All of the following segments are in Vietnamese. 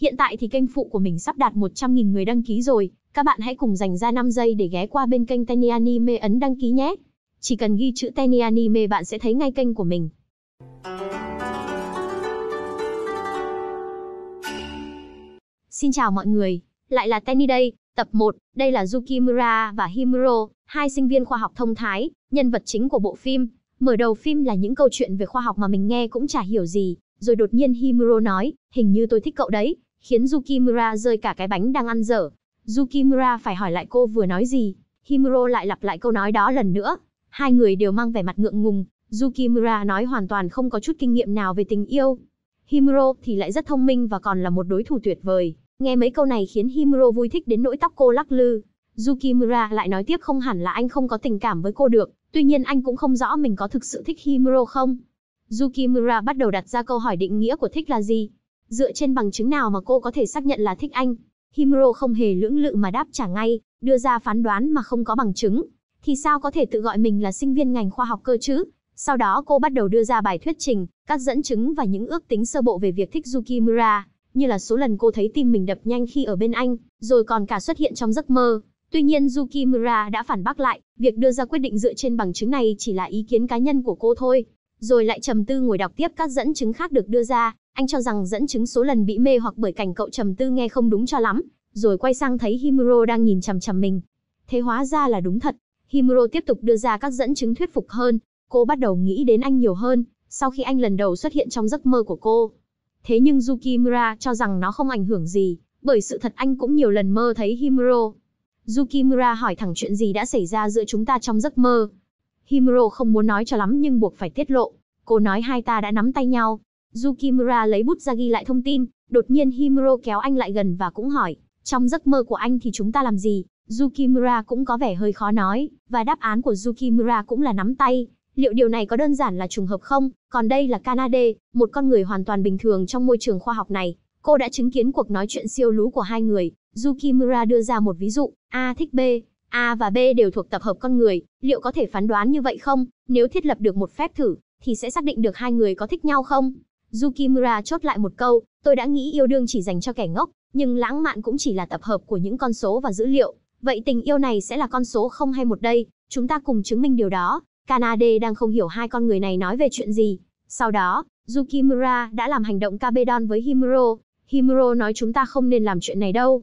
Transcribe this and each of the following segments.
Hiện tại thì kênh phụ của mình sắp đạt 100.000 người đăng ký rồi, các bạn hãy cùng dành ra 5 giây để ghé qua bên kênh Tiny Anime ấn đăng ký nhé. Chỉ cần ghi chữ Tiny Anime bạn sẽ thấy ngay kênh của mình. Xin chào mọi người, lại là Tenny đây, tập 1, đây là Yukimura và Himuro, hai sinh viên khoa học thông thái, nhân vật chính của bộ phim. Mở đầu phim là những câu chuyện về khoa học mà mình nghe cũng chả hiểu gì, rồi đột nhiên Himuro nói, hình như tôi thích cậu đấy, khiến Yukimura rơi cả cái bánh đang ăn dở. Yukimura phải hỏi lại cô vừa nói gì, Himuro lại lặp lại câu nói đó lần nữa. Hai người đều mang vẻ mặt ngượng ngùng, Yukimura nói hoàn toàn không có chút kinh nghiệm nào về tình yêu. Himuro thì lại rất thông minh và còn là một đối thủ tuyệt vời. Nghe mấy câu này khiến Himuro vui thích đến nỗi tóc cô lắc lư. Yukimura lại nói tiếp không hẳn là anh không có tình cảm với cô được, tuy nhiên anh cũng không rõ mình có thực sự thích Himuro không. Yukimura bắt đầu đặt ra câu hỏi định nghĩa của thích là gì, Dựa trên bằng chứng nào mà cô có thể xác nhận là thích anh? Himuro không hề lưỡng lự mà đáp trả ngay, đưa ra phán đoán mà không có bằng chứng. Thì sao có thể tự gọi mình là sinh viên ngành khoa học cơ chứ? Sau đó cô bắt đầu đưa ra bài thuyết trình, các dẫn chứng và những ước tính sơ bộ về việc thích Yuki Yukimura, như là số lần cô thấy tim mình đập nhanh khi ở bên anh, rồi còn cả xuất hiện trong giấc mơ. Tuy nhiên Yuki Yukimura đã phản bác lại, việc đưa ra quyết định dựa trên bằng chứng này chỉ là ý kiến cá nhân của cô thôi rồi lại trầm tư ngồi đọc tiếp các dẫn chứng khác được đưa ra, anh cho rằng dẫn chứng số lần bị mê hoặc bởi cảnh cậu trầm tư nghe không đúng cho lắm, rồi quay sang thấy Himuro đang nhìn chằm chằm mình. Thế hóa ra là đúng thật, Himuro tiếp tục đưa ra các dẫn chứng thuyết phục hơn, cô bắt đầu nghĩ đến anh nhiều hơn, sau khi anh lần đầu xuất hiện trong giấc mơ của cô. Thế nhưng Yukimura cho rằng nó không ảnh hưởng gì, bởi sự thật anh cũng nhiều lần mơ thấy Himuro. Yukimura hỏi thẳng chuyện gì đã xảy ra giữa chúng ta trong giấc mơ, Himuro không muốn nói cho lắm nhưng buộc phải tiết lộ. Cô nói hai ta đã nắm tay nhau. Yukimura lấy bút ra ghi lại thông tin, đột nhiên Himuro kéo anh lại gần và cũng hỏi, trong giấc mơ của anh thì chúng ta làm gì? Yukimura cũng có vẻ hơi khó nói, và đáp án của Yukimura cũng là nắm tay. Liệu điều này có đơn giản là trùng hợp không? Còn đây là Kanade, một con người hoàn toàn bình thường trong môi trường khoa học này. Cô đã chứng kiến cuộc nói chuyện siêu lú của hai người. Yukimura đưa ra một ví dụ, A thích B, A và B đều thuộc tập hợp con người, liệu có thể phán đoán như vậy không? Nếu thiết lập được một phép thử, thì sẽ xác định được hai người có thích nhau không? Yukimura chốt lại một câu, tôi đã nghĩ yêu đương chỉ dành cho kẻ ngốc, nhưng lãng mạn cũng chỉ là tập hợp của những con số và dữ liệu. Vậy tình yêu này sẽ là con số không hay một đây, chúng ta cùng chứng minh điều đó. Kanade đang không hiểu hai con người này nói về chuyện gì. Sau đó, Yukimura đã làm hành động Kabedon với Himuro. Himuro nói chúng ta không nên làm chuyện này đâu.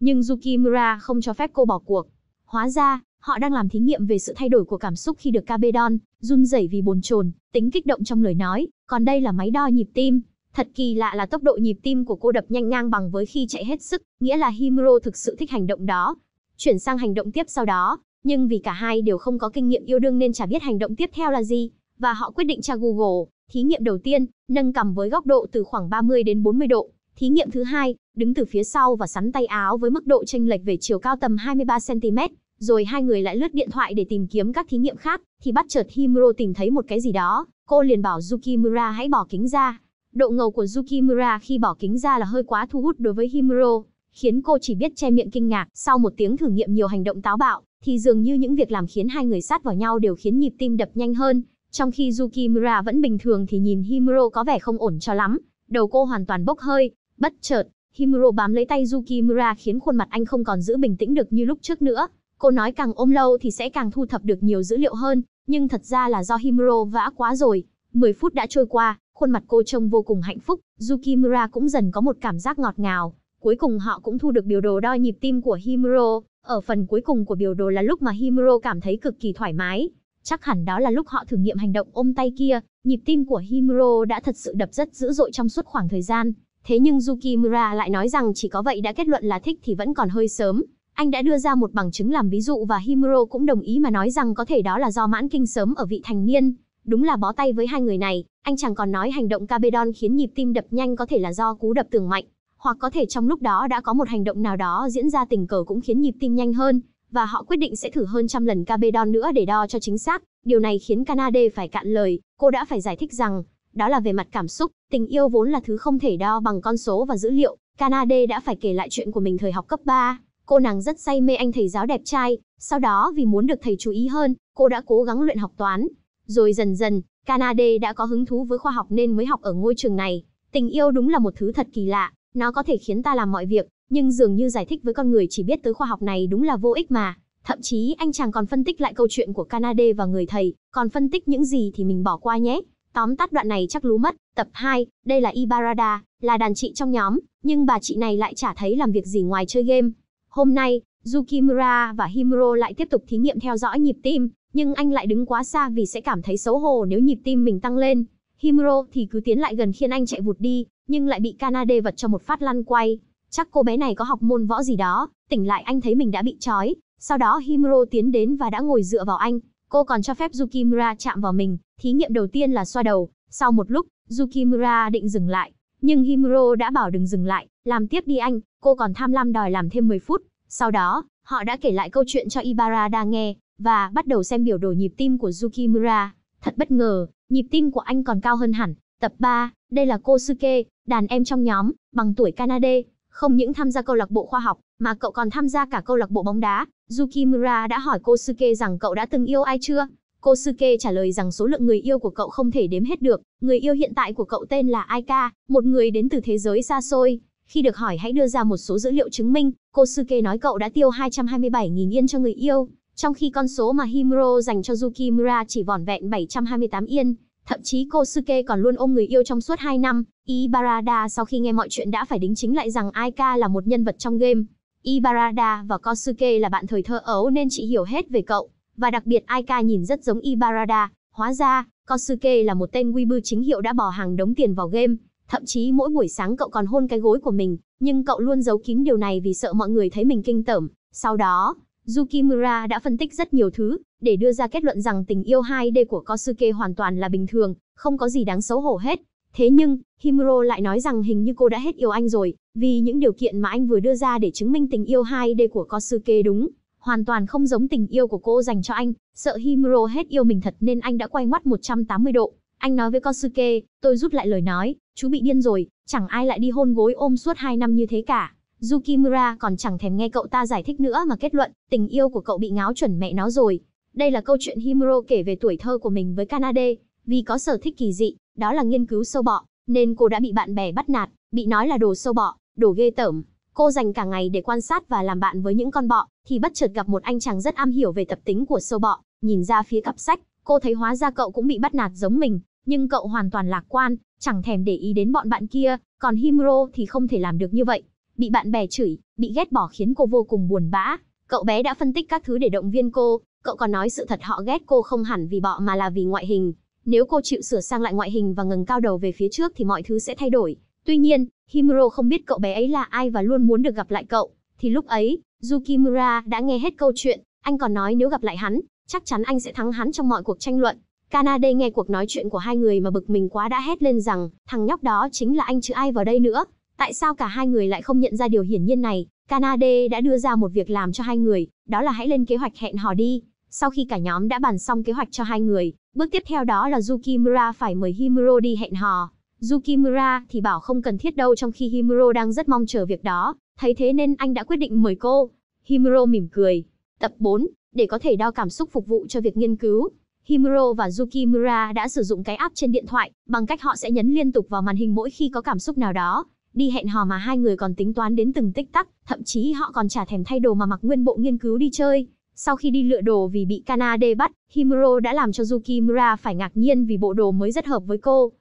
Nhưng Yukimura không cho phép cô bỏ cuộc, Hóa ra, họ đang làm thí nghiệm về sự thay đổi của cảm xúc khi được cabedon, run rẩy vì bồn chồn, tính kích động trong lời nói, còn đây là máy đo nhịp tim. Thật kỳ lạ là tốc độ nhịp tim của cô đập nhanh ngang bằng với khi chạy hết sức, nghĩa là Himuro thực sự thích hành động đó. Chuyển sang hành động tiếp sau đó, nhưng vì cả hai đều không có kinh nghiệm yêu đương nên chả biết hành động tiếp theo là gì, và họ quyết định tra Google. Thí nghiệm đầu tiên, nâng cầm với góc độ từ khoảng 30 đến 40 độ. Thí nghiệm thứ hai, đứng từ phía sau và sắn tay áo với mức độ chênh lệch về chiều cao tầm 23 cm rồi hai người lại lướt điện thoại để tìm kiếm các thí nghiệm khác, thì bắt chợt Himuro tìm thấy một cái gì đó, cô liền bảo Yukimura hãy bỏ kính ra. Độ ngầu của Yukimura khi bỏ kính ra là hơi quá thu hút đối với Himuro, khiến cô chỉ biết che miệng kinh ngạc. Sau một tiếng thử nghiệm nhiều hành động táo bạo, thì dường như những việc làm khiến hai người sát vào nhau đều khiến nhịp tim đập nhanh hơn. Trong khi Yukimura vẫn bình thường thì nhìn Himuro có vẻ không ổn cho lắm, đầu cô hoàn toàn bốc hơi. Bất chợt, Himuro bám lấy tay Yukimura khiến khuôn mặt anh không còn giữ bình tĩnh được như lúc trước nữa. Cô nói càng ôm lâu thì sẽ càng thu thập được nhiều dữ liệu hơn, nhưng thật ra là do Himuro vã quá rồi. 10 phút đã trôi qua, khuôn mặt cô trông vô cùng hạnh phúc, Yukimura cũng dần có một cảm giác ngọt ngào. Cuối cùng họ cũng thu được biểu đồ đo nhịp tim của Himuro. Ở phần cuối cùng của biểu đồ là lúc mà Himuro cảm thấy cực kỳ thoải mái. Chắc hẳn đó là lúc họ thử nghiệm hành động ôm tay kia, nhịp tim của Himuro đã thật sự đập rất dữ dội trong suốt khoảng thời gian. Thế nhưng Yukimura lại nói rằng chỉ có vậy đã kết luận là thích thì vẫn còn hơi sớm. Anh đã đưa ra một bằng chứng làm ví dụ và Himuro cũng đồng ý mà nói rằng có thể đó là do mãn kinh sớm ở vị thành niên. Đúng là bó tay với hai người này, anh chàng còn nói hành động Cabedon khiến nhịp tim đập nhanh có thể là do cú đập tường mạnh, hoặc có thể trong lúc đó đã có một hành động nào đó diễn ra tình cờ cũng khiến nhịp tim nhanh hơn, và họ quyết định sẽ thử hơn trăm lần Cabedon nữa để đo cho chính xác. Điều này khiến Canade phải cạn lời, cô đã phải giải thích rằng, đó là về mặt cảm xúc, tình yêu vốn là thứ không thể đo bằng con số và dữ liệu. Canade đã phải kể lại chuyện của mình thời học cấp 3, Cô nàng rất say mê anh thầy giáo đẹp trai, sau đó vì muốn được thầy chú ý hơn, cô đã cố gắng luyện học toán. Rồi dần dần, Canada đã có hứng thú với khoa học nên mới học ở ngôi trường này. Tình yêu đúng là một thứ thật kỳ lạ, nó có thể khiến ta làm mọi việc, nhưng dường như giải thích với con người chỉ biết tới khoa học này đúng là vô ích mà. Thậm chí anh chàng còn phân tích lại câu chuyện của Canada và người thầy, còn phân tích những gì thì mình bỏ qua nhé. Tóm tắt đoạn này chắc lú mất. Tập 2, đây là Ibarada, là đàn chị trong nhóm, nhưng bà chị này lại chả thấy làm việc gì ngoài chơi game. Hôm nay, Yukimura và Himuro lại tiếp tục thí nghiệm theo dõi nhịp tim, nhưng anh lại đứng quá xa vì sẽ cảm thấy xấu hổ nếu nhịp tim mình tăng lên. Himuro thì cứ tiến lại gần khiến anh chạy vụt đi, nhưng lại bị Kanade vật cho một phát lăn quay. Chắc cô bé này có học môn võ gì đó, tỉnh lại anh thấy mình đã bị trói. Sau đó Himuro tiến đến và đã ngồi dựa vào anh. Cô còn cho phép Yukimura chạm vào mình, thí nghiệm đầu tiên là xoa đầu. Sau một lúc, Yukimura định dừng lại, nhưng Himuro đã bảo đừng dừng lại, làm tiếp đi anh, cô còn tham lam đòi làm thêm 10 phút. Sau đó, họ đã kể lại câu chuyện cho Ibarada nghe, và bắt đầu xem biểu đồ nhịp tim của Yukimura. Thật bất ngờ, nhịp tim của anh còn cao hơn hẳn. Tập 3, đây là Kosuke, đàn em trong nhóm, bằng tuổi Kanade. Không những tham gia câu lạc bộ khoa học, mà cậu còn tham gia cả câu lạc bộ bóng đá. Yukimura đã hỏi Kosuke rằng cậu đã từng yêu ai chưa? Kosuke trả lời rằng số lượng người yêu của cậu không thể đếm hết được. Người yêu hiện tại của cậu tên là Aika, một người đến từ thế giới xa xôi. Khi được hỏi hãy đưa ra một số dữ liệu chứng minh, Kosuke nói cậu đã tiêu 227.000 yên cho người yêu, trong khi con số mà Himuro dành cho Yukimura chỉ vỏn vẹn 728 yên. Thậm chí Kosuke còn luôn ôm người yêu trong suốt 2 năm. Ibarada sau khi nghe mọi chuyện đã phải đính chính lại rằng Aika là một nhân vật trong game. Ibarada và Kosuke là bạn thời thơ ấu nên chị hiểu hết về cậu. Và đặc biệt Aika nhìn rất giống Ibarada. Hóa ra, Kosuke là một tên Weibo chính hiệu đã bỏ hàng đống tiền vào game. Thậm chí mỗi buổi sáng cậu còn hôn cái gối của mình, nhưng cậu luôn giấu kín điều này vì sợ mọi người thấy mình kinh tởm. Sau đó, Yukimura đã phân tích rất nhiều thứ, để đưa ra kết luận rằng tình yêu 2D của Kosuke hoàn toàn là bình thường, không có gì đáng xấu hổ hết. Thế nhưng, Himuro lại nói rằng hình như cô đã hết yêu anh rồi, vì những điều kiện mà anh vừa đưa ra để chứng minh tình yêu 2D của Kosuke đúng, hoàn toàn không giống tình yêu của cô dành cho anh, sợ Himuro hết yêu mình thật nên anh đã quay ngoắt 180 độ, anh nói với Kosuke, tôi rút lại lời nói, chú bị điên rồi, chẳng ai lại đi hôn gối ôm suốt 2 năm như thế cả. Yukimura còn chẳng thèm nghe cậu ta giải thích nữa mà kết luận, tình yêu của cậu bị ngáo chuẩn mẹ nó rồi. Đây là câu chuyện Himuro kể về tuổi thơ của mình với Kanade, vì có sở thích kỳ dị, đó là nghiên cứu sâu bọ, nên cô đã bị bạn bè bắt nạt, bị nói là đồ sâu bọ, đồ ghê tởm. Cô dành cả ngày để quan sát và làm bạn với những con bọ, thì bất chợt gặp một anh chàng rất am hiểu về tập tính của sâu bọ, nhìn ra phía cặp sách, cô thấy hóa ra cậu cũng bị bắt nạt giống mình, nhưng cậu hoàn toàn lạc quan, chẳng thèm để ý đến bọn bạn kia, còn Himuro thì không thể làm được như vậy. Bị bạn bè chửi, bị ghét bỏ khiến cô vô cùng buồn bã. Cậu bé đã phân tích các thứ để động viên cô, cậu còn nói sự thật họ ghét cô không hẳn vì bọ mà là vì ngoại hình. Nếu cô chịu sửa sang lại ngoại hình và ngẩng cao đầu về phía trước thì mọi thứ sẽ thay đổi. Tuy nhiên, Himuro không biết cậu bé ấy là ai và luôn muốn được gặp lại cậu. Thì lúc ấy, Yukimura đã nghe hết câu chuyện, anh còn nói nếu gặp lại hắn, chắc chắn anh sẽ thắng hắn trong mọi cuộc tranh luận. Canada nghe cuộc nói chuyện của hai người mà bực mình quá đã hét lên rằng, thằng nhóc đó chính là anh chứ ai vào đây nữa. Tại sao cả hai người lại không nhận ra điều hiển nhiên này? Canada đã đưa ra một việc làm cho hai người, đó là hãy lên kế hoạch hẹn hò đi. Sau khi cả nhóm đã bàn xong kế hoạch cho hai người, bước tiếp theo đó là Yukimura phải mời Himuro đi hẹn hò. Yukimura thì bảo không cần thiết đâu trong khi Himuro đang rất mong chờ việc đó, thấy thế nên anh đã quyết định mời cô. Himuro mỉm cười. Tập 4, để có thể đo cảm xúc phục vụ cho việc nghiên cứu, Himuro và Yukimura đã sử dụng cái app trên điện thoại, bằng cách họ sẽ nhấn liên tục vào màn hình mỗi khi có cảm xúc nào đó. Đi hẹn hò mà hai người còn tính toán đến từng tích tắc, thậm chí họ còn trả thèm thay đồ mà mặc nguyên bộ nghiên cứu đi chơi. Sau khi đi lựa đồ vì bị Kanade bắt, Himuro đã làm cho Yukimura phải ngạc nhiên vì bộ đồ mới rất hợp với cô.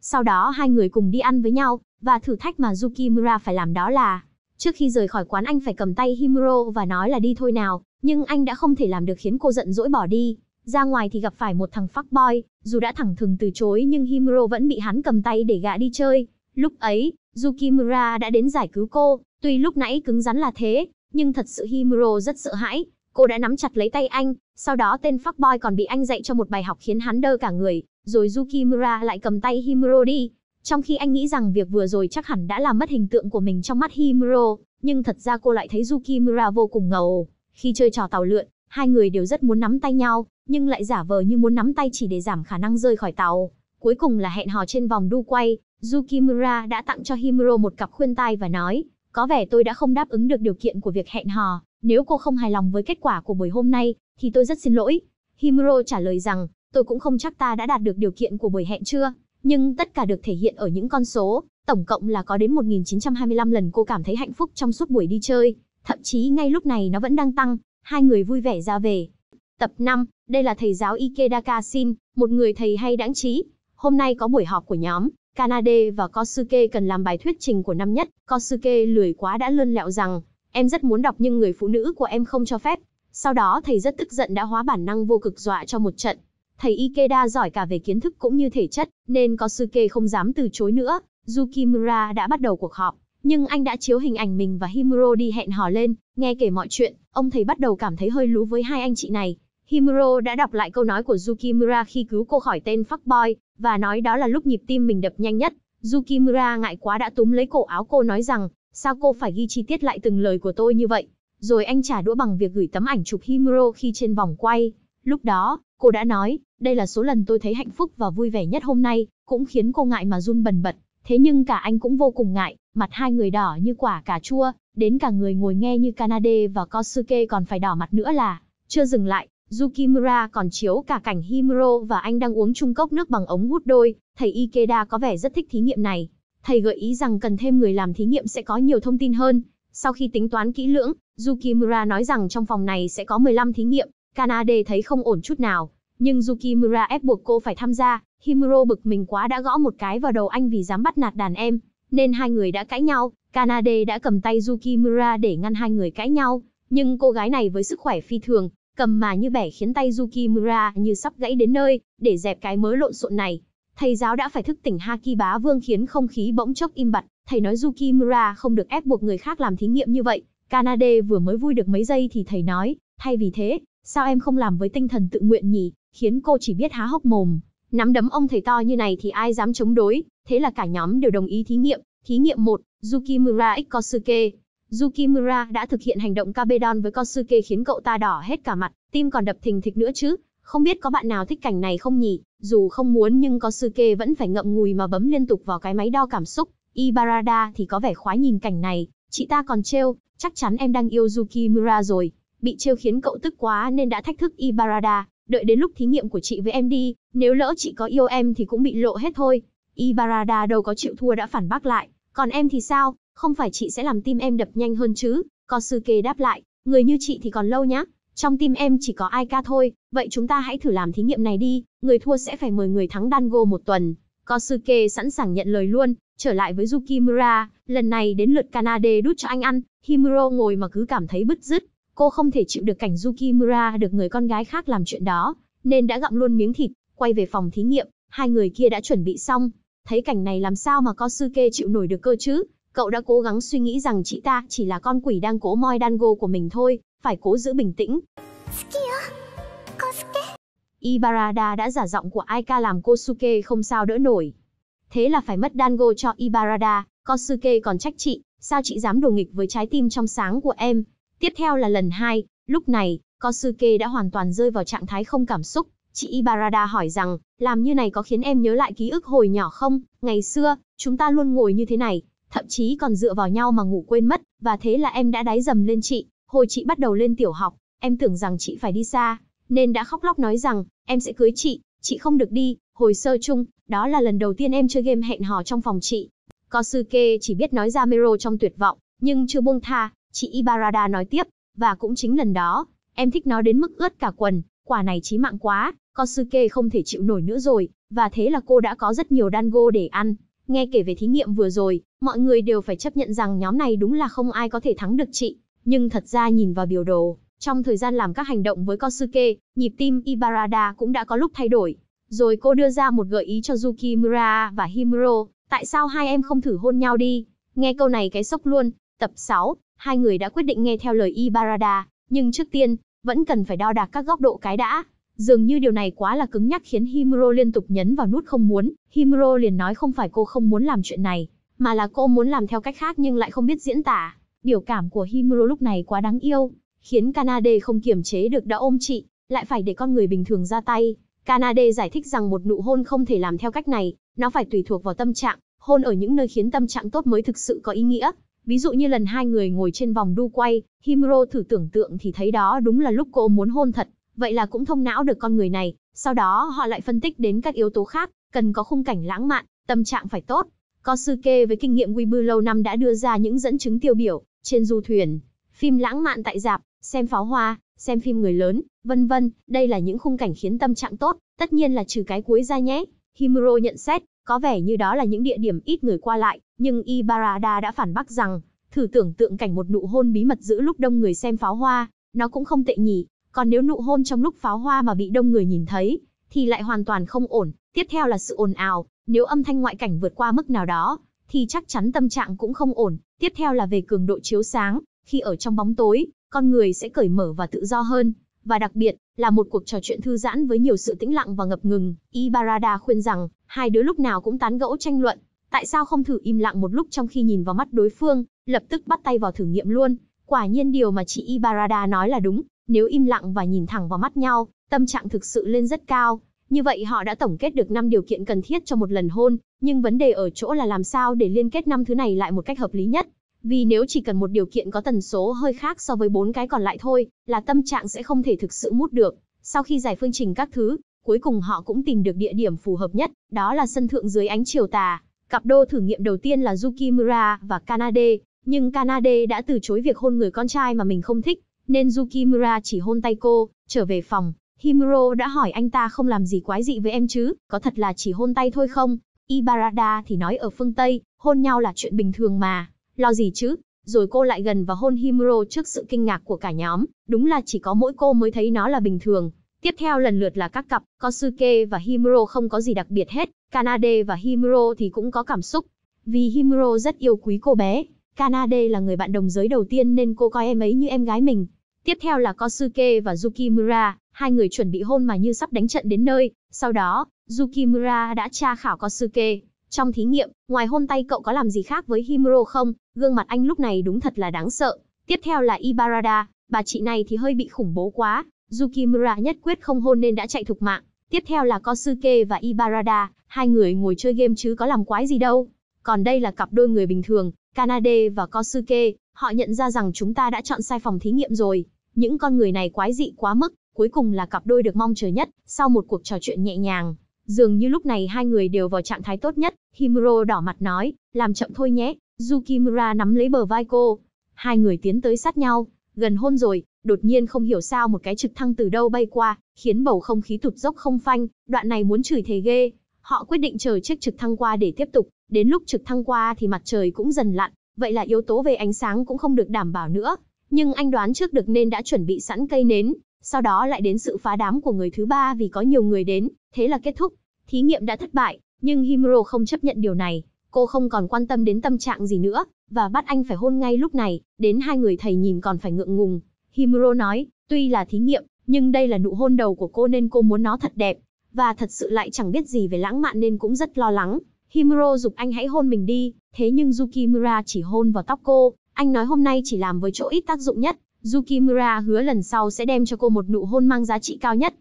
Sau đó hai người cùng đi ăn với nhau, và thử thách mà Yukimura phải làm đó là Trước khi rời khỏi quán anh phải cầm tay Himuro và nói là đi thôi nào, nhưng anh đã không thể làm được khiến cô giận dỗi bỏ đi. Ra ngoài thì gặp phải một thằng fuckboy, dù đã thẳng thừng từ chối nhưng Himuro vẫn bị hắn cầm tay để gã đi chơi. Lúc ấy, Yukimura đã đến giải cứu cô, tuy lúc nãy cứng rắn là thế, nhưng thật sự Himuro rất sợ hãi. Cô đã nắm chặt lấy tay anh, sau đó tên fuckboy còn bị anh dạy cho một bài học khiến hắn đơ cả người, rồi Yukimura lại cầm tay Himuro đi. Trong khi anh nghĩ rằng việc vừa rồi chắc hẳn đã làm mất hình tượng của mình trong mắt Himuro, nhưng thật ra cô lại thấy Yukimura vô cùng ngầu. Khi chơi trò tàu lượn, Hai người đều rất muốn nắm tay nhau, nhưng lại giả vờ như muốn nắm tay chỉ để giảm khả năng rơi khỏi tàu. Cuối cùng là hẹn hò trên vòng đu quay, Yukimura đã tặng cho Himuro một cặp khuyên tai và nói, có vẻ tôi đã không đáp ứng được điều kiện của việc hẹn hò, nếu cô không hài lòng với kết quả của buổi hôm nay, thì tôi rất xin lỗi. Himuro trả lời rằng, tôi cũng không chắc ta đã đạt được điều kiện của buổi hẹn chưa, nhưng tất cả được thể hiện ở những con số, tổng cộng là có đến 1925 lần cô cảm thấy hạnh phúc trong suốt buổi đi chơi, thậm chí ngay lúc này nó vẫn đang tăng, Hai người vui vẻ ra về. Tập 5, đây là thầy giáo Ikeda Kashin, một người thầy hay đáng trí. Hôm nay có buổi họp của nhóm, Kanade và Kosuke cần làm bài thuyết trình của năm nhất. Kosuke lười quá đã lơn lẹo rằng, em rất muốn đọc nhưng người phụ nữ của em không cho phép. Sau đó thầy rất tức giận đã hóa bản năng vô cực dọa cho một trận. Thầy Ikeda giỏi cả về kiến thức cũng như thể chất, nên Kosuke không dám từ chối nữa. Yukimura đã bắt đầu cuộc họp. Nhưng anh đã chiếu hình ảnh mình và Himuro đi hẹn hò lên, nghe kể mọi chuyện, ông thầy bắt đầu cảm thấy hơi lú với hai anh chị này. Himuro đã đọc lại câu nói của Yukimura khi cứu cô khỏi tên fuckboy, và nói đó là lúc nhịp tim mình đập nhanh nhất. Yukimura ngại quá đã túm lấy cổ áo cô nói rằng, sao cô phải ghi chi tiết lại từng lời của tôi như vậy? Rồi anh trả đũa bằng việc gửi tấm ảnh chụp Himuro khi trên vòng quay. Lúc đó, cô đã nói, đây là số lần tôi thấy hạnh phúc và vui vẻ nhất hôm nay, cũng khiến cô ngại mà run bần bật. Thế nhưng cả anh cũng vô cùng ngại, mặt hai người đỏ như quả cà chua, đến cả người ngồi nghe như Kanade và Kosuke còn phải đỏ mặt nữa là, chưa dừng lại, Yukimura còn chiếu cả cảnh Himuro và anh đang uống chung cốc nước bằng ống hút đôi, thầy Ikeda có vẻ rất thích thí nghiệm này. Thầy gợi ý rằng cần thêm người làm thí nghiệm sẽ có nhiều thông tin hơn. Sau khi tính toán kỹ lưỡng, Yukimura nói rằng trong phòng này sẽ có 15 thí nghiệm, Kanade thấy không ổn chút nào. Nhưng Yukimura ép buộc cô phải tham gia, Himuro bực mình quá đã gõ một cái vào đầu anh vì dám bắt nạt đàn em nên hai người đã cãi nhau. Kanade đã cầm tay Yukimura để ngăn hai người cãi nhau, nhưng cô gái này với sức khỏe phi thường, cầm mà như bẻ khiến tay Yukimura như sắp gãy đến nơi, để dẹp cái mớ lộn xộn này. Thầy giáo đã phải thức tỉnh Haki Bá Vương khiến không khí bỗng chốc im bặt, thầy nói Yukimura không được ép buộc người khác làm thí nghiệm như vậy. Kanade vừa mới vui được mấy giây thì thầy nói, thay vì thế, sao em không làm với tinh thần tự nguyện nhỉ, khiến cô chỉ biết há hốc mồm. Nắm đấm ông thầy to như này thì ai dám chống đối, Thế là cả nhóm đều đồng ý thí nghiệm. Thí nghiệm 1, Yukimura x Kosuke. Yukimura đã thực hiện hành động Kabedon với Kosuke khiến cậu ta đỏ hết cả mặt, tim còn đập thình thịch nữa chứ. Không biết có bạn nào thích cảnh này không nhỉ? Dù không muốn nhưng Kosuke vẫn phải ngậm ngùi mà bấm liên tục vào cái máy đo cảm xúc. Ibarada thì có vẻ khoái nhìn cảnh này, chị ta còn trêu, chắc chắn em đang yêu Yukimura rồi. Bị trêu khiến cậu tức quá nên đã thách thức Ibarada, đợi đến lúc thí nghiệm của chị với em đi, nếu lỡ chị có yêu em thì cũng bị lộ hết thôi. Ibarada đâu có chịu thua đã phản bác lại, còn em thì sao, không phải chị sẽ làm tim em đập nhanh hơn chứ? Kosuke đáp lại, người như chị thì còn lâu nhá, trong tim em chỉ có Aika thôi, vậy chúng ta hãy thử làm thí nghiệm này đi, người thua sẽ phải mời người thắng Dango một tuần. Kosuke sẵn sàng nhận lời luôn, trở lại với Yukimura, lần này đến lượt Kanade đút cho anh ăn, Himuro ngồi mà cứ cảm thấy bứt rứt. Cô không thể chịu được cảnh Yukimura được người con gái khác làm chuyện đó, nên đã gặm luôn miếng thịt, quay về phòng thí nghiệm, hai người kia đã chuẩn bị xong, Thấy cảnh này làm sao mà con sư kê chịu nổi được cơ chứ? Cậu đã cố gắng suy nghĩ rằng chị ta chỉ là con quỷ đang cố moi đan gô của mình thôi, phải cố giữ bình tĩnh. Ibarada đã giả giọng của Aika làm Kosuke không sao đỡ nổi. Thế là phải mất Dango cho Ibarada, Kosuke còn trách chị, sao chị dám đồ nghịch với trái tim trong sáng của em. Tiếp theo là lần hai, lúc này, Kosuke đã hoàn toàn rơi vào trạng thái không cảm xúc, Chị Ibarada hỏi rằng, làm như này có khiến em nhớ lại ký ức hồi nhỏ không? Ngày xưa, chúng ta luôn ngồi như thế này, thậm chí còn dựa vào nhau mà ngủ quên mất, và thế là em đã đáy dầm lên chị. Hồi chị bắt đầu lên tiểu học, em tưởng rằng chị phải đi xa, nên đã khóc lóc nói rằng, em sẽ cưới chị, chị không được đi. Hồi sơ chung, đó là lần đầu tiên em chơi game hẹn hò trong phòng chị. Kosuke chỉ biết nói ra Mero trong tuyệt vọng, nhưng chưa buông tha, chị Ibarada nói tiếp, và cũng chính lần đó, em thích nó đến mức ướt cả quần, quả này chí mạng quá, Kosuke không thể chịu nổi nữa rồi, và thế là cô đã có rất nhiều dango để ăn. Nghe kể về thí nghiệm vừa rồi, mọi người đều phải chấp nhận rằng nhóm này đúng là không ai có thể thắng được chị. Nhưng thật ra nhìn vào biểu đồ, trong thời gian làm các hành động với Kosuke, nhịp tim Ibarada cũng đã có lúc thay đổi. Rồi cô đưa ra một gợi ý cho Yukimura và Himuro, tại sao hai em không thử hôn nhau đi? Nghe câu này cái sốc luôn, tập 6, hai người đã quyết định nghe theo lời Ibarada, nhưng trước tiên, vẫn cần phải đo đạc các góc độ cái đã. Dường như điều này quá là cứng nhắc khiến Himuro liên tục nhấn vào nút không muốn, Himuro liền nói không phải cô không muốn làm chuyện này, mà là cô muốn làm theo cách khác nhưng lại không biết diễn tả. Biểu cảm của Himuro lúc này quá đáng yêu, khiến Kanade không kiềm chế được đã ôm chị, lại phải để con người bình thường ra tay. Kanade giải thích rằng một nụ hôn không thể làm theo cách này, nó phải tùy thuộc vào tâm trạng, hôn ở những nơi khiến tâm trạng tốt mới thực sự có ý nghĩa. Ví dụ như lần hai người ngồi trên vòng đu quay, Himuro thử tưởng tượng thì thấy đó đúng là lúc cô muốn hôn thật, vậy là cũng thông não được con người này, sau đó họ lại phân tích đến các yếu tố khác, cần có khung cảnh lãng mạn, tâm trạng phải tốt. Kosuke với kinh nghiệm Weibo lâu năm đã đưa ra những dẫn chứng tiêu biểu, trên du thuyền, phim lãng mạn tại dạp, xem pháo hoa, xem phim người lớn, vân vân, đây là những khung cảnh khiến tâm trạng tốt, tất nhiên là trừ cái cuối ra nhé. Himuro nhận xét, có vẻ như đó là những địa điểm ít người qua lại, nhưng Ibarada đã phản bác rằng, thử tưởng tượng cảnh một nụ hôn bí mật giữa lúc đông người xem pháo hoa, nó cũng không tệ nhỉ. Còn nếu nụ hôn trong lúc pháo hoa mà bị đông người nhìn thấy, thì lại hoàn toàn không ổn. Tiếp theo là sự ồn ào, nếu âm thanh ngoại cảnh vượt qua mức nào đó, thì chắc chắn tâm trạng cũng không ổn. Tiếp theo là về cường độ chiếu sáng, khi ở trong bóng tối, con người sẽ cởi mở và tự do hơn. Và đặc biệt, là một cuộc trò chuyện thư giãn với nhiều sự tĩnh lặng và ngập ngừng, Ibarada khuyên rằng, hai đứa lúc nào cũng tán gẫu tranh luận, tại sao không thử im lặng một lúc trong khi nhìn vào mắt đối phương, lập tức bắt tay vào thử nghiệm luôn. Quả nhiên điều mà chị Ibarada nói là đúng, nếu im lặng và nhìn thẳng vào mắt nhau, tâm trạng thực sự lên rất cao. Như vậy họ đã tổng kết được 5 điều kiện cần thiết cho một lần hôn, nhưng vấn đề ở chỗ là làm sao để liên kết năm thứ này lại một cách hợp lý nhất vì nếu chỉ cần một điều kiện có tần số hơi khác so với bốn cái còn lại thôi, là tâm trạng sẽ không thể thực sự mút được. Sau khi giải phương trình các thứ, cuối cùng họ cũng tìm được địa điểm phù hợp nhất, đó là sân thượng dưới ánh chiều tà. Cặp đôi thử nghiệm đầu tiên là Yukimura và Kanade, nhưng Kanade đã từ chối việc hôn người con trai mà mình không thích, nên Yukimura chỉ hôn tay cô, trở về phòng. Himuro đã hỏi anh ta không làm gì quái dị với em chứ, có thật là chỉ hôn tay thôi không? Ibarada thì nói ở phương Tây, hôn nhau là chuyện bình thường mà. Lo gì chứ? Rồi cô lại gần và hôn Himuro trước sự kinh ngạc của cả nhóm, đúng là chỉ có mỗi cô mới thấy nó là bình thường. Tiếp theo lần lượt là các cặp, Kosuke và Himuro không có gì đặc biệt hết, Kanade và Himuro thì cũng có cảm xúc. Vì Himuro rất yêu quý cô bé, Kanade là người bạn đồng giới đầu tiên nên cô coi em ấy như em gái mình. Tiếp theo là Kosuke và Yukimura, hai người chuẩn bị hôn mà như sắp đánh trận đến nơi. Sau đó, Yukimura đã tra khảo Kosuke, trong thí nghiệm, ngoài hôn tay cậu có làm gì khác với Himuro không? Gương mặt anh lúc này đúng thật là đáng sợ. Tiếp theo là Ibarada, bà chị này thì hơi bị khủng bố quá. Yukimura nhất quyết không hôn nên đã chạy thục mạng. Tiếp theo là Kosuke và Ibarada, hai người ngồi chơi game chứ có làm quái gì đâu. Còn đây là cặp đôi người bình thường, Kanade và Kosuke, họ nhận ra rằng chúng ta đã chọn sai phòng thí nghiệm rồi. Những con người này quái dị quá mức, cuối cùng là cặp đôi được mong chờ nhất, sau một cuộc trò chuyện nhẹ nhàng. Dường như lúc này hai người đều vào trạng thái tốt nhất, Himuro đỏ mặt nói, làm chậm thôi nhé, Yukimura nắm lấy bờ vai cô. Hai người tiến tới sát nhau, gần hôn rồi, đột nhiên không hiểu sao một cái trực thăng từ đâu bay qua, khiến bầu không khí tụt dốc không phanh, đoạn này muốn chửi thề ghê. Họ quyết định chờ chiếc trực thăng qua để tiếp tục, đến lúc trực thăng qua thì mặt trời cũng dần lặn, vậy là yếu tố về ánh sáng cũng không được đảm bảo nữa. Nhưng anh đoán trước được nên đã chuẩn bị sẵn cây nến, sau đó lại đến sự phá đám của người thứ ba vì có nhiều người đến, thế là kết thúc. Thí nghiệm đã thất bại, nhưng Himuro không chấp nhận điều này. Cô không còn quan tâm đến tâm trạng gì nữa, và bắt anh phải hôn ngay lúc này, đến hai người thầy nhìn còn phải ngượng ngùng. Himuro nói, tuy là thí nghiệm, nhưng đây là nụ hôn đầu của cô nên cô muốn nó thật đẹp, và thật sự lại chẳng biết gì về lãng mạn nên cũng rất lo lắng. Himuro dục anh hãy hôn mình đi, thế nhưng Yukimura chỉ hôn vào tóc cô, anh nói hôm nay chỉ làm với chỗ ít tác dụng nhất, Yukimura hứa lần sau sẽ đem cho cô một nụ hôn mang giá trị cao nhất.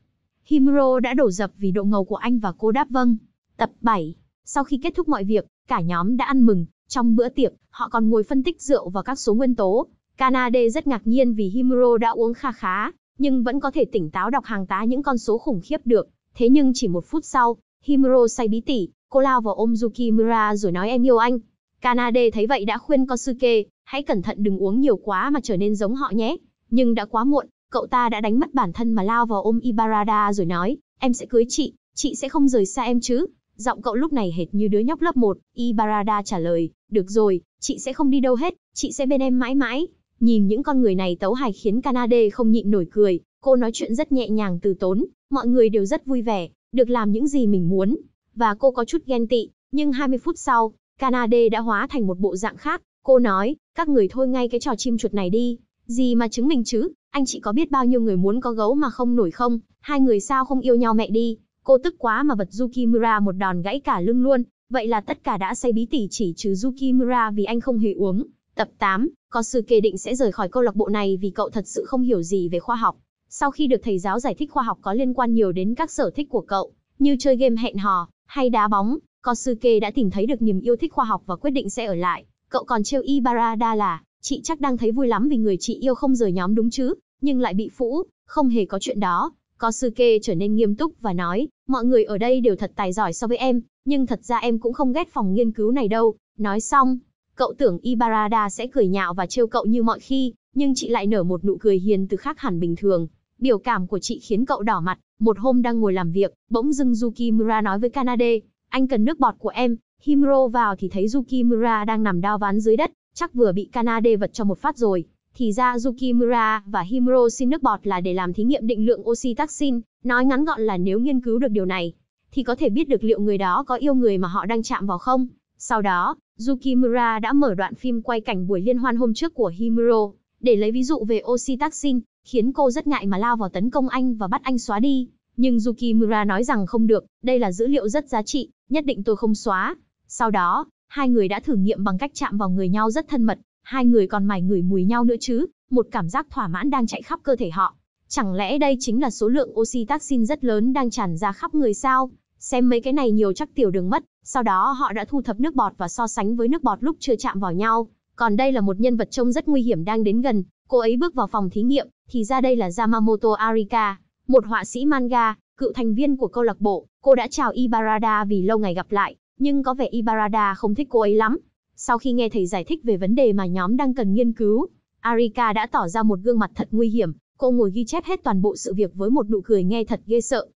Himuro đã đổ dập vì độ ngầu của anh và cô đáp vâng. Tập 7 Sau khi kết thúc mọi việc, cả nhóm đã ăn mừng. Trong bữa tiệc, họ còn ngồi phân tích rượu và các số nguyên tố. Kanade rất ngạc nhiên vì Himuro đã uống kha khá, nhưng vẫn có thể tỉnh táo đọc hàng tá những con số khủng khiếp được. Thế nhưng chỉ một phút sau, Himuro say bí tỉ, cô lao vào ôm Yuki Yukimura rồi nói em yêu anh. Kanade thấy vậy đã khuyên Kosuke, hãy cẩn thận đừng uống nhiều quá mà trở nên giống họ nhé. Nhưng đã quá muộn, Cậu ta đã đánh mất bản thân mà lao vào ôm Ibarada rồi nói, em sẽ cưới chị, chị sẽ không rời xa em chứ. Giọng cậu lúc này hệt như đứa nhóc lớp 1, Ibarada trả lời, được rồi, chị sẽ không đi đâu hết, chị sẽ bên em mãi mãi. Nhìn những con người này tấu hài khiến Canade không nhịn nổi cười, cô nói chuyện rất nhẹ nhàng từ tốn, mọi người đều rất vui vẻ, được làm những gì mình muốn. Và cô có chút ghen tị, nhưng 20 phút sau, Canade đã hóa thành một bộ dạng khác. Cô nói, các người thôi ngay cái trò chim chuột này đi, gì mà chứng minh chứ, anh chị có biết bao nhiêu người muốn có gấu mà không nổi không, hai người sao không yêu nhau mẹ đi, cô tức quá mà bật Yukimura một đòn gãy cả lưng luôn, vậy là tất cả đã xây bí tỉ chỉ trừ Yukimura vì anh không hề uống. Tập 8, có sư kê định sẽ rời khỏi câu lạc bộ này vì cậu thật sự không hiểu gì về khoa học. Sau khi được thầy giáo giải thích khoa học có liên quan nhiều đến các sở thích của cậu, như chơi game hẹn hò, hay đá bóng, Kosuke đã tìm thấy được niềm yêu thích khoa học và quyết định sẽ ở lại. Cậu còn trêu Ibarada là Chị chắc đang thấy vui lắm vì người chị yêu không rời nhóm đúng chứ, nhưng lại bị phũ, không hề có chuyện đó. Có sư kê trở nên nghiêm túc và nói, mọi người ở đây đều thật tài giỏi so với em, nhưng thật ra em cũng không ghét phòng nghiên cứu này đâu. Nói xong, cậu tưởng Ibarada sẽ cười nhạo và trêu cậu như mọi khi, nhưng chị lại nở một nụ cười hiền từ khác hẳn bình thường. Biểu cảm của chị khiến cậu đỏ mặt, một hôm đang ngồi làm việc, bỗng dưng Yukimura nói với Kanade, anh cần nước bọt của em, Himuro vào thì thấy Yukimura đang nằm đao ván dưới đất, chắc vừa bị Kanade vật cho một phát rồi. Thì ra Yukimura và Himuro xin nước bọt là để làm thí nghiệm định lượng oxy taxin, nói ngắn gọn là nếu nghiên cứu được điều này, thì có thể biết được liệu người đó có yêu người mà họ đang chạm vào không. Sau đó, Yukimura đã mở đoạn phim quay cảnh buổi liên hoan hôm trước của Himuro, để lấy ví dụ về oxytocin, khiến cô rất ngại mà lao vào tấn công anh và bắt anh xóa đi. Nhưng Yukimura nói rằng không được, đây là dữ liệu rất giá trị, nhất định tôi không xóa. Sau đó, Hai người đã thử nghiệm bằng cách chạm vào người nhau rất thân mật, hai người còn mải ngửi mùi nhau nữa chứ, một cảm giác thỏa mãn đang chạy khắp cơ thể họ. Chẳng lẽ đây chính là số lượng oxy taxin rất lớn đang tràn ra khắp người sao? Xem mấy cái này nhiều chắc tiểu đường mất, sau đó họ đã thu thập nước bọt và so sánh với nước bọt lúc chưa chạm vào nhau. Còn đây là một nhân vật trông rất nguy hiểm đang đến gần, cô ấy bước vào phòng thí nghiệm, thì ra đây là Yamamoto Arika, một họa sĩ manga, cựu thành viên của câu lạc bộ, cô đã chào Ibarada vì lâu ngày gặp lại, nhưng có vẻ Ibarada không thích cô ấy lắm. Sau khi nghe thầy giải thích về vấn đề mà nhóm đang cần nghiên cứu, Arika đã tỏ ra một gương mặt thật nguy hiểm, cô ngồi ghi chép hết toàn bộ sự việc với một nụ cười nghe thật ghê sợ.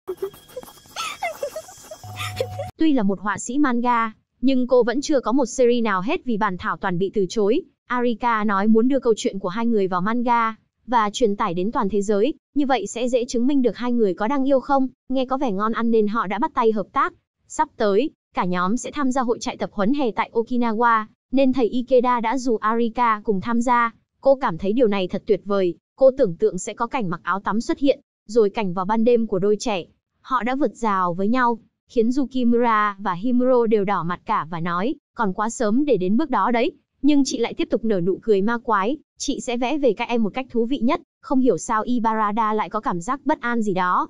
Tuy là một họa sĩ manga, nhưng cô vẫn chưa có một series nào hết vì bản thảo toàn bị từ chối. Arika nói muốn đưa câu chuyện của hai người vào manga và truyền tải đến toàn thế giới, như vậy sẽ dễ chứng minh được hai người có đang yêu không. Nghe có vẻ ngon ăn nên họ đã bắt tay hợp tác. Sắp tới, Cả nhóm sẽ tham gia hội trại tập huấn hè tại Okinawa, nên thầy Ikeda đã dù Arika cùng tham gia. Cô cảm thấy điều này thật tuyệt vời, cô tưởng tượng sẽ có cảnh mặc áo tắm xuất hiện, rồi cảnh vào ban đêm của đôi trẻ. Họ đã vượt rào với nhau, khiến Yukimura và Himuro đều đỏ mặt cả và nói, còn quá sớm để đến bước đó đấy. Nhưng chị lại tiếp tục nở nụ cười ma quái, chị sẽ vẽ về các em một cách thú vị nhất, không hiểu sao Ibarada lại có cảm giác bất an gì đó.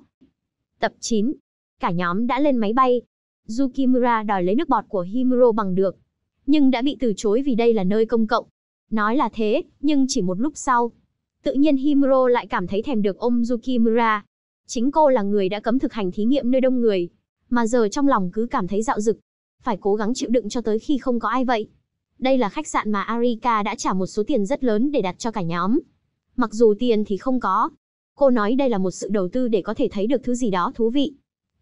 Tập 9 Cả nhóm đã lên máy bay, Yukimura đòi lấy nước bọt của Himuro bằng được, nhưng đã bị từ chối vì đây là nơi công cộng. Nói là thế, nhưng chỉ một lúc sau, tự nhiên Himuro lại cảm thấy thèm được ôm Yukimura. Chính cô là người đã cấm thực hành thí nghiệm nơi đông người, mà giờ trong lòng cứ cảm thấy dạo dực, phải cố gắng chịu đựng cho tới khi không có ai vậy. Đây là khách sạn mà Arika đã trả một số tiền rất lớn để đặt cho cả nhóm. Mặc dù tiền thì không có. Cô nói đây là một sự đầu tư để có thể thấy được thứ gì đó thú vị.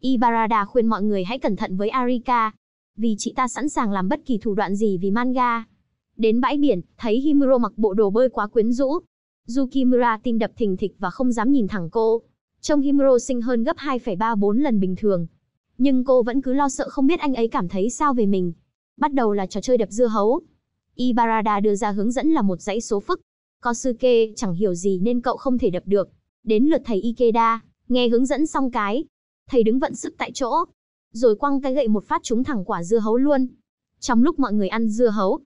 Ibarada khuyên mọi người hãy cẩn thận với Arika, vì chị ta sẵn sàng làm bất kỳ thủ đoạn gì vì manga. Đến bãi biển, thấy Himuro mặc bộ đồ bơi quá quyến rũ. Yukimura tim đập thình thịch và không dám nhìn thẳng cô. Trông Himuro xinh hơn gấp 2,34 lần bình thường. Nhưng cô vẫn cứ lo sợ không biết anh ấy cảm thấy sao về mình. Bắt đầu là trò chơi đập dưa hấu. Ibarada đưa ra hướng dẫn là một dãy số phức. Kosuke chẳng hiểu gì nên cậu không thể đập được. Đến lượt thầy Ikeda, nghe hướng dẫn xong cái, Thầy đứng vận sức tại chỗ, rồi quăng cái gậy một phát trúng thẳng quả dưa hấu luôn. Trong lúc mọi người ăn dưa hấu,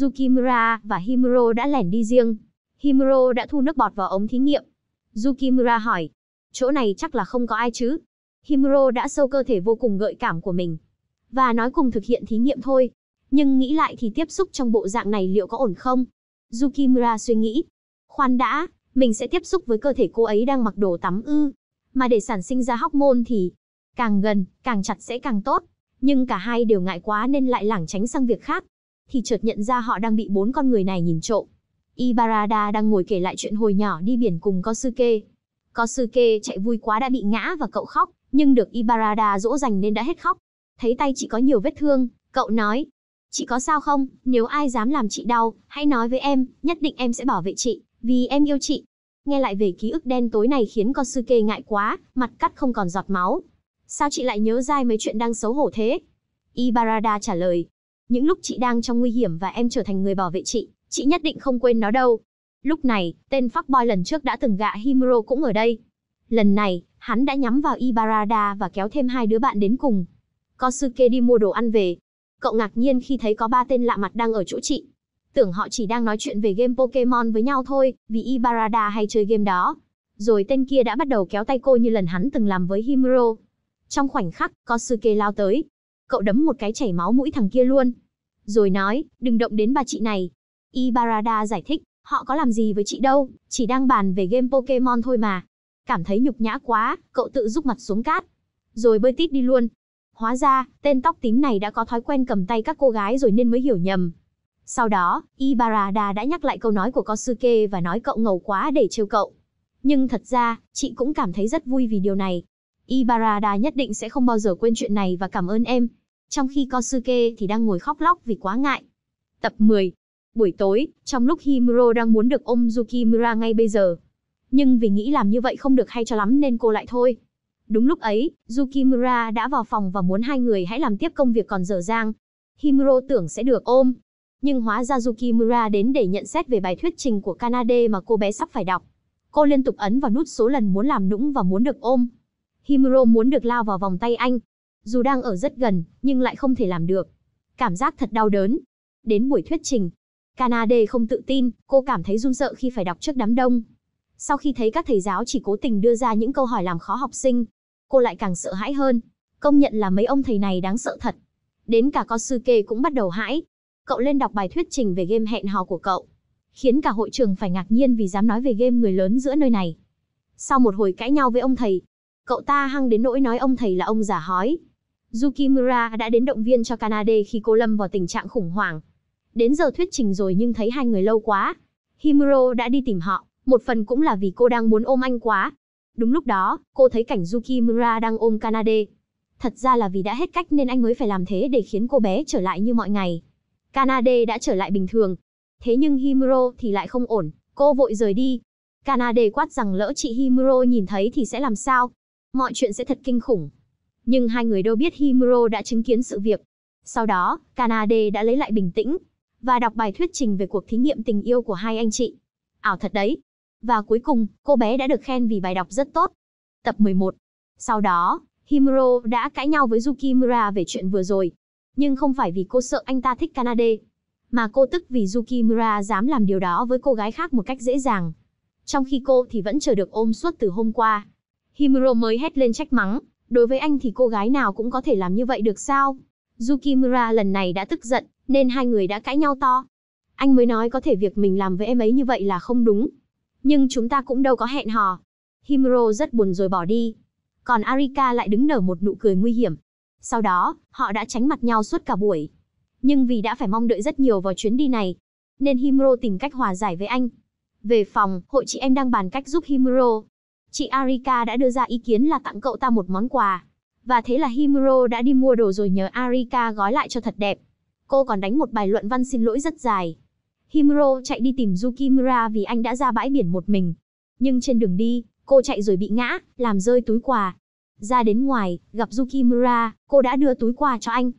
Yukimura và Himuro đã lẻn đi riêng. Himuro đã thu nước bọt vào ống thí nghiệm. Yukimura hỏi, chỗ này chắc là không có ai chứ? Himuro đã sâu cơ thể vô cùng gợi cảm của mình. Và nói cùng thực hiện thí nghiệm thôi. Nhưng nghĩ lại thì tiếp xúc trong bộ dạng này liệu có ổn không? Yukimura suy nghĩ. Khoan đã, mình sẽ tiếp xúc với cơ thể cô ấy đang mặc đồ tắm ư mà để sản sinh ra hormone thì càng gần, càng chặt sẽ càng tốt, nhưng cả hai đều ngại quá nên lại lảng tránh sang việc khác. Thì chợt nhận ra họ đang bị bốn con người này nhìn trộm. Ibarada đang ngồi kể lại chuyện hồi nhỏ đi biển cùng Kosuke. Kosuke chạy vui quá đã bị ngã và cậu khóc, nhưng được Ibarada dỗ dành nên đã hết khóc. Thấy tay chị có nhiều vết thương, cậu nói, chị có sao không, nếu ai dám làm chị đau, hãy nói với em, nhất định em sẽ bảo vệ chị, vì em yêu chị. Nghe lại về ký ức đen tối này khiến con sư kê ngại quá, mặt cắt không còn giọt máu. Sao chị lại nhớ dai mấy chuyện đang xấu hổ thế? Ibarada trả lời. Những lúc chị đang trong nguy hiểm và em trở thành người bảo vệ chị, chị nhất định không quên nó đâu. Lúc này, tên fuckboy lần trước đã từng gạ Himuro cũng ở đây. Lần này, hắn đã nhắm vào Ibarada và kéo thêm hai đứa bạn đến cùng. Kosuke đi mua đồ ăn về. Cậu ngạc nhiên khi thấy có ba tên lạ mặt đang ở chỗ chị, tưởng họ chỉ đang nói chuyện về game Pokemon với nhau thôi, vì Ibarada hay chơi game đó. Rồi tên kia đã bắt đầu kéo tay cô như lần hắn từng làm với Himuro. Trong khoảnh khắc, Kosuke lao tới. Cậu đấm một cái chảy máu mũi thằng kia luôn. Rồi nói, đừng động đến bà chị này. Ibarada giải thích, họ có làm gì với chị đâu, chỉ đang bàn về game Pokemon thôi mà. Cảm thấy nhục nhã quá, cậu tự rúc mặt xuống cát. Rồi bơi tít đi luôn. Hóa ra, tên tóc tím này đã có thói quen cầm tay các cô gái rồi nên mới hiểu nhầm. Sau đó, Ibarada đã nhắc lại câu nói của Kosuke và nói cậu ngầu quá để trêu cậu. Nhưng thật ra, chị cũng cảm thấy rất vui vì điều này. Ibarada nhất định sẽ không bao giờ quên chuyện này và cảm ơn em. Trong khi Kosuke thì đang ngồi khóc lóc vì quá ngại. Tập 10 Buổi tối, trong lúc Himuro đang muốn được ôm Yukimura ngay bây giờ. Nhưng vì nghĩ làm như vậy không được hay cho lắm nên cô lại thôi. Đúng lúc ấy, Yukimura đã vào phòng và muốn hai người hãy làm tiếp công việc còn dở dang. Himuro tưởng sẽ được ôm, nhưng hóa ra Yukimura đến để nhận xét về bài thuyết trình của Kanade mà cô bé sắp phải đọc. Cô liên tục ấn vào nút số lần muốn làm nũng và muốn được ôm. Himuro muốn được lao vào vòng tay anh. Dù đang ở rất gần, nhưng lại không thể làm được. Cảm giác thật đau đớn. Đến buổi thuyết trình, Kanade không tự tin, cô cảm thấy run sợ khi phải đọc trước đám đông. Sau khi thấy các thầy giáo chỉ cố tình đưa ra những câu hỏi làm khó học sinh, cô lại càng sợ hãi hơn. Công nhận là mấy ông thầy này đáng sợ thật. Đến cả Kosuke cũng bắt đầu hãi, cậu lên đọc bài thuyết trình về game hẹn hò của cậu. Khiến cả hội trường phải ngạc nhiên vì dám nói về game người lớn giữa nơi này. Sau một hồi cãi nhau với ông thầy, cậu ta hăng đến nỗi nói ông thầy là ông giả hói. Yukimura đã đến động viên cho Kanade khi cô lâm vào tình trạng khủng hoảng. Đến giờ thuyết trình rồi nhưng thấy hai người lâu quá. Himuro đã đi tìm họ, một phần cũng là vì cô đang muốn ôm anh quá. Đúng lúc đó, cô thấy cảnh Yukimura đang ôm Kanade. Thật ra là vì đã hết cách nên anh mới phải làm thế để khiến cô bé trở lại như mọi ngày. Canada đã trở lại bình thường. Thế nhưng Himuro thì lại không ổn, cô vội rời đi. Canada quát rằng lỡ chị Himuro nhìn thấy thì sẽ làm sao? Mọi chuyện sẽ thật kinh khủng. Nhưng hai người đâu biết Himuro đã chứng kiến sự việc. Sau đó, Canada đã lấy lại bình tĩnh và đọc bài thuyết trình về cuộc thí nghiệm tình yêu của hai anh chị. Ảo thật đấy. Và cuối cùng, cô bé đã được khen vì bài đọc rất tốt. Tập 11. Sau đó, Himuro đã cãi nhau với Yukimura về chuyện vừa rồi nhưng không phải vì cô sợ anh ta thích Kanade, mà cô tức vì Yukimura dám làm điều đó với cô gái khác một cách dễ dàng. Trong khi cô thì vẫn chờ được ôm suốt từ hôm qua. Himuro mới hét lên trách mắng, đối với anh thì cô gái nào cũng có thể làm như vậy được sao? Yukimura lần này đã tức giận, nên hai người đã cãi nhau to. Anh mới nói có thể việc mình làm với em ấy như vậy là không đúng. Nhưng chúng ta cũng đâu có hẹn hò. Himuro rất buồn rồi bỏ đi. Còn Arika lại đứng nở một nụ cười nguy hiểm, sau đó, họ đã tránh mặt nhau suốt cả buổi. Nhưng vì đã phải mong đợi rất nhiều vào chuyến đi này, nên Himuro tìm cách hòa giải với anh. Về phòng, hội chị em đang bàn cách giúp Himuro. Chị Arika đã đưa ra ý kiến là tặng cậu ta một món quà. Và thế là Himuro đã đi mua đồ rồi nhờ Arika gói lại cho thật đẹp. Cô còn đánh một bài luận văn xin lỗi rất dài. Himuro chạy đi tìm Yukimura vì anh đã ra bãi biển một mình. Nhưng trên đường đi, cô chạy rồi bị ngã, làm rơi túi quà. Ra đến ngoài, gặp Yukimura, cô đã đưa túi quà cho anh.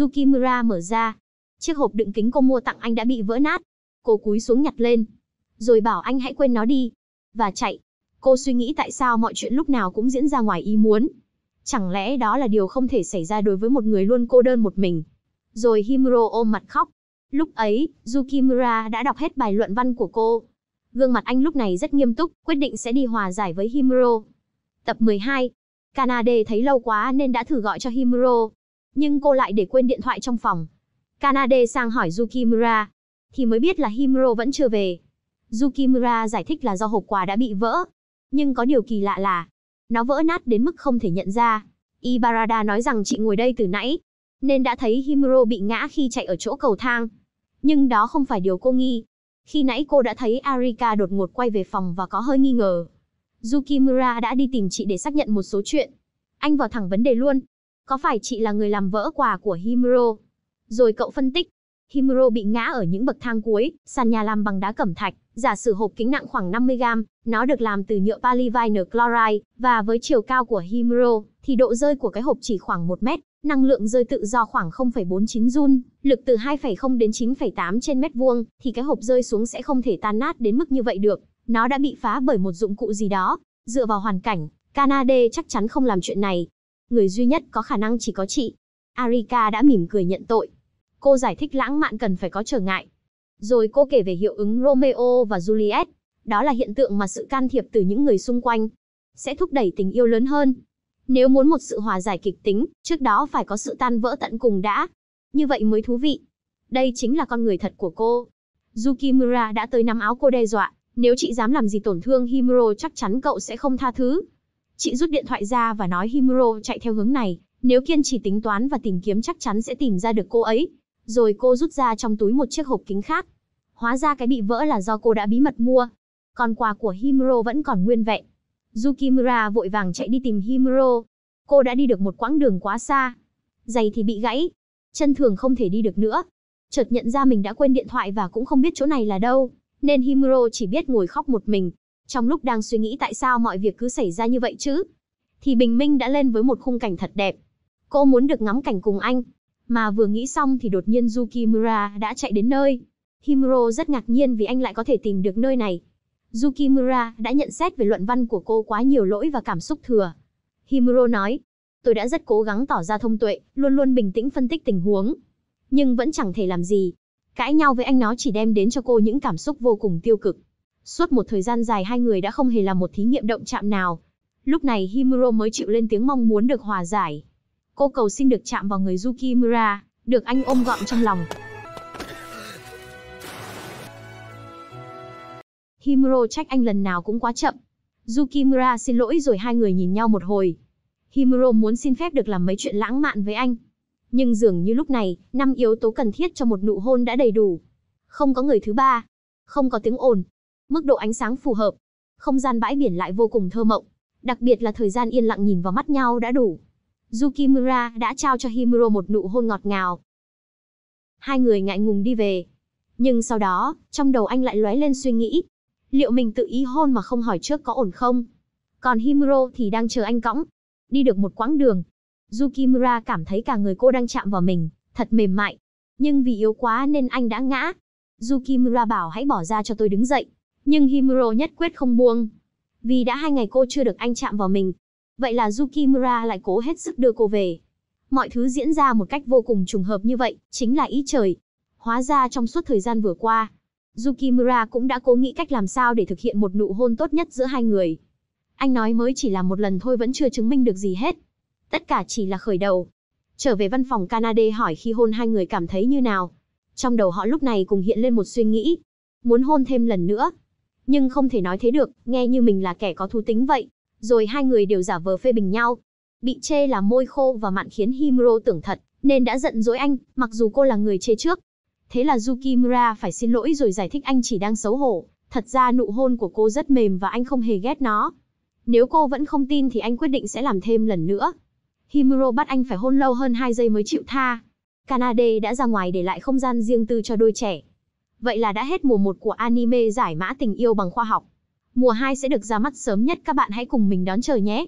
Yukimura mở ra. Chiếc hộp đựng kính cô mua tặng anh đã bị vỡ nát. Cô cúi xuống nhặt lên. Rồi bảo anh hãy quên nó đi. Và chạy. Cô suy nghĩ tại sao mọi chuyện lúc nào cũng diễn ra ngoài ý muốn. Chẳng lẽ đó là điều không thể xảy ra đối với một người luôn cô đơn một mình. Rồi Himuro ôm mặt khóc. Lúc ấy, Yukimura đã đọc hết bài luận văn của cô. Gương mặt anh lúc này rất nghiêm túc, quyết định sẽ đi hòa giải với Himuro. Tập 12 Kanade thấy lâu quá nên đã thử gọi cho Himuro. Nhưng cô lại để quên điện thoại trong phòng. Kanade sang hỏi Yukimura. Thì mới biết là Himuro vẫn chưa về. Yukimura giải thích là do hộp quà đã bị vỡ. Nhưng có điều kỳ lạ là, nó vỡ nát đến mức không thể nhận ra. Ibarada nói rằng chị ngồi đây từ nãy, nên đã thấy Himuro bị ngã khi chạy ở chỗ cầu thang. Nhưng đó không phải điều cô nghi. Khi nãy cô đã thấy Arika đột ngột quay về phòng và có hơi nghi ngờ. Yukimura đã đi tìm chị để xác nhận một số chuyện. Anh vào thẳng vấn đề luôn. Có phải chị là người làm vỡ quà của Himuro? Rồi cậu phân tích. Himuro bị ngã ở những bậc thang cuối, sàn nhà làm bằng đá cẩm thạch, giả sử hộp kính nặng khoảng 50g, nó được làm từ nhựa polyvinyl chloride, và với chiều cao của Himuro, thì độ rơi của cái hộp chỉ khoảng 1 mét, năng lượng rơi tự do khoảng 0,49 Jun, lực từ 2,0 đến 9,8 trên mét vuông, thì cái hộp rơi xuống sẽ không thể tan nát đến mức như vậy được. Nó đã bị phá bởi một dụng cụ gì đó, dựa vào hoàn cảnh, Canada chắc chắn không làm chuyện này. Người duy nhất có khả năng chỉ có chị. Arika đã mỉm cười nhận tội. Cô giải thích lãng mạn cần phải có trở ngại. Rồi cô kể về hiệu ứng Romeo và Juliet. Đó là hiện tượng mà sự can thiệp từ những người xung quanh sẽ thúc đẩy tình yêu lớn hơn. Nếu muốn một sự hòa giải kịch tính, trước đó phải có sự tan vỡ tận cùng đã. Như vậy mới thú vị. Đây chính là con người thật của cô. Yukimura đã tới nắm áo cô đe dọa, nếu chị dám làm gì tổn thương Himuro chắc chắn cậu sẽ không tha thứ. Chị rút điện thoại ra và nói Himuro chạy theo hướng này, nếu kiên trì tính toán và tìm kiếm chắc chắn sẽ tìm ra được cô ấy. Rồi cô rút ra trong túi một chiếc hộp kính khác. Hóa ra cái bị vỡ là do cô đã bí mật mua. Còn quà của Himuro vẫn còn nguyên vẹn. Yukimura vội vàng chạy đi tìm Himuro. Cô đã đi được một quãng đường quá xa. Giày thì bị gãy. Chân thường không thể đi được nữa. Chợt nhận ra mình đã quên điện thoại và cũng không biết chỗ này là đâu nên Himuro chỉ biết ngồi khóc một mình. Trong lúc đang suy nghĩ tại sao mọi việc cứ xảy ra như vậy chứ, thì bình minh đã lên với một khung cảnh thật đẹp. Cô muốn được ngắm cảnh cùng anh, mà vừa nghĩ xong thì đột nhiên Yukimura đã chạy đến nơi. Himuro rất ngạc nhiên vì anh lại có thể tìm được nơi này. Yukimura đã nhận xét về luận văn của cô quá nhiều lỗi và cảm xúc thừa. Himuro nói, tôi đã rất cố gắng tỏ ra thông tuệ, luôn luôn bình tĩnh phân tích tình huống. Nhưng vẫn chẳng thể làm gì. Cãi nhau với anh nó chỉ đem đến cho cô những cảm xúc vô cùng tiêu cực. Suốt một thời gian dài hai người đã không hề làm một thí nghiệm động chạm nào. Lúc này Himuro mới chịu lên tiếng mong muốn được hòa giải. Cô cầu xin được chạm vào người Yukimura, được anh ôm gọn trong lòng. Himuro trách anh lần nào cũng quá chậm. Yukimura xin lỗi rồi hai người nhìn nhau một hồi. Himuro muốn xin phép được làm mấy chuyện lãng mạn với anh, nhưng dường như lúc này, năm yếu tố cần thiết cho một nụ hôn đã đầy đủ. Không có người thứ ba, không có tiếng ồn, mức độ ánh sáng phù hợp, không gian bãi biển lại vô cùng thơ mộng, đặc biệt là thời gian yên lặng nhìn vào mắt nhau đã đủ. Yukimura đã trao cho Himuro một nụ hôn ngọt ngào. Hai người ngại ngùng đi về. Nhưng sau đó, trong đầu anh lại lóe lên suy nghĩ, liệu mình tự ý hôn mà không hỏi trước có ổn không? Còn Himuro thì đang chờ anh cõng. Đi được một quãng đường, Yukimura cảm thấy cả người cô đang chạm vào mình, thật mềm mại. Nhưng vì yếu quá nên anh đã ngã. Yukimura bảo hãy bỏ ra cho tôi đứng dậy. Nhưng Himuro nhất quyết không buông. Vì đã hai ngày cô chưa được anh chạm vào mình. Vậy là Yukimura lại cố hết sức đưa cô về. Mọi thứ diễn ra một cách vô cùng trùng hợp như vậy, chính là ý trời. Hóa ra trong suốt thời gian vừa qua, Yukimura cũng đã cố nghĩ cách làm sao để thực hiện một nụ hôn tốt nhất giữa hai người. Anh nói mới chỉ là một lần thôi vẫn chưa chứng minh được gì hết Tất cả chỉ là khởi đầu. Trở về văn phòng Canada hỏi khi hôn hai người cảm thấy như nào. Trong đầu họ lúc này cùng hiện lên một suy nghĩ. Muốn hôn thêm lần nữa. Nhưng không thể nói thế được, nghe như mình là kẻ có thú tính vậy. Rồi hai người đều giả vờ phê bình nhau. Bị chê là môi khô và mặn khiến Himuro tưởng thật, nên đã giận dỗi anh, mặc dù cô là người chê trước. Thế là Yukimura phải xin lỗi rồi giải thích anh chỉ đang xấu hổ. Thật ra nụ hôn của cô rất mềm và anh không hề ghét nó. Nếu cô vẫn không tin thì anh quyết định sẽ làm thêm lần nữa. Himuro bắt anh phải hôn lâu hơn 2 giây mới chịu tha. Kanade đã ra ngoài để lại không gian riêng tư cho đôi trẻ. Vậy là đã hết mùa 1 của anime giải mã tình yêu bằng khoa học. Mùa 2 sẽ được ra mắt sớm nhất các bạn hãy cùng mình đón chờ nhé.